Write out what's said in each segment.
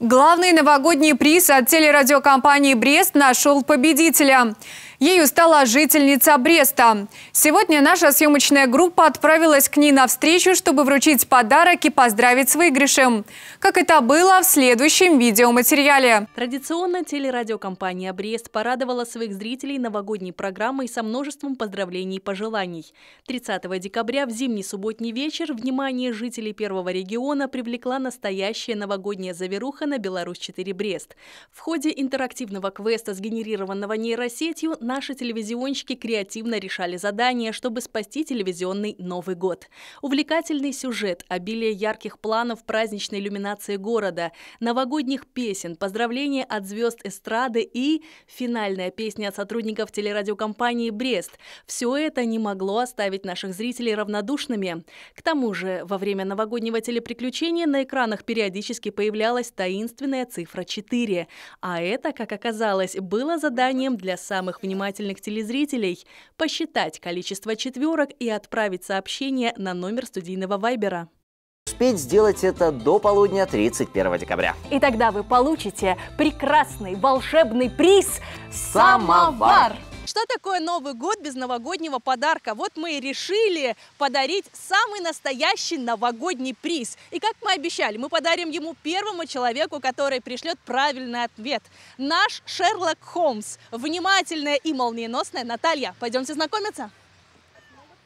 Главный новогодний приз от телерадиокомпании «Брест» нашел победителя. Ею стала жительница Бреста. Сегодня наша съемочная группа отправилась к ней навстречу, чтобы вручить подарок и поздравить с выигрышем. Как это было в следующем видеоматериале. Традиционно телерадиокомпания «Брест» порадовала своих зрителей новогодней программой со множеством поздравлений и пожеланий. 30 декабря в зимний субботний вечер внимание жителей первого региона привлекла настоящая новогодняя заверуха на «Беларусь-4 Брест». В ходе интерактивного квеста, сгенерированного нейросетью, наши телевизионщики креативно решали задания, чтобы спасти телевизионный Новый год. Увлекательный сюжет, обилие ярких планов праздничной иллюминации города, новогодних песен, поздравления от звезд эстрады и финальная песня от сотрудников телерадиокомпании «Брест». Все это не могло оставить наших зрителей равнодушными. К тому же, во время новогоднего телеприключения на экранах периодически появлялась таинственная цифра 4. А это, как оказалось, было заданием для самых внимательных внимательных телезрителей, посчитать количество четверок и отправить сообщение на номер студийного вайбера. Успеть сделать это до полудня 31 декабря. И тогда вы получите прекрасный волшебный приз «Самовар». Что такое Новый год без новогоднего подарка? Вот мы и решили подарить самый настоящий новогодний приз. И как мы обещали, мы подарим ему первому человеку, который пришлет правильный ответ. Наш Шерлок Холмс. Внимательная и молниеносная Наталья. Пойдемте знакомиться.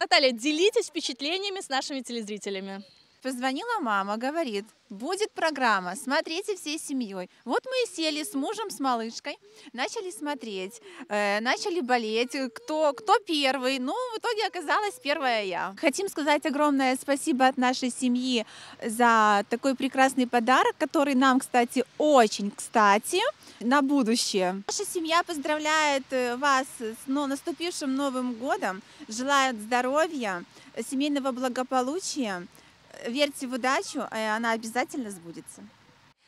Наталья, делитесь впечатлениями с нашими телезрителями. Позвонила мама, говорит, будет программа, смотрите всей семьей. Вот мы и сели с мужем, с малышкой, начали смотреть, э, начали болеть, кто, кто первый. Ну, в итоге оказалась первая я. Хотим сказать огромное спасибо от нашей семьи за такой прекрасный подарок, который нам, кстати, очень кстати на будущее. Наша семья поздравляет э, вас с ну, наступившим Новым годом, желает здоровья, семейного благополучия верьте в удачу, э, она обязательно сбудется.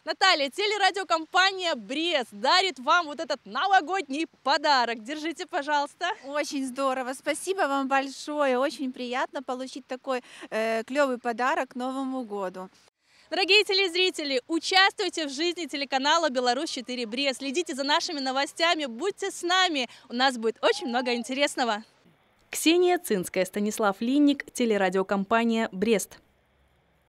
Наталья, телерадиокомпания «Брест» дарит вам вот этот новогодний подарок. Держите, пожалуйста. Очень здорово. Спасибо вам большое. Очень приятно получить такой э, клевый подарок к Новому году. Дорогие телезрители, участвуйте в жизни телеканала «Беларусь-4 Брест». Следите за нашими новостями, будьте с нами. У нас будет очень много интересного. Ксения Цинская, Станислав Линник, телерадиокомпания «Брест».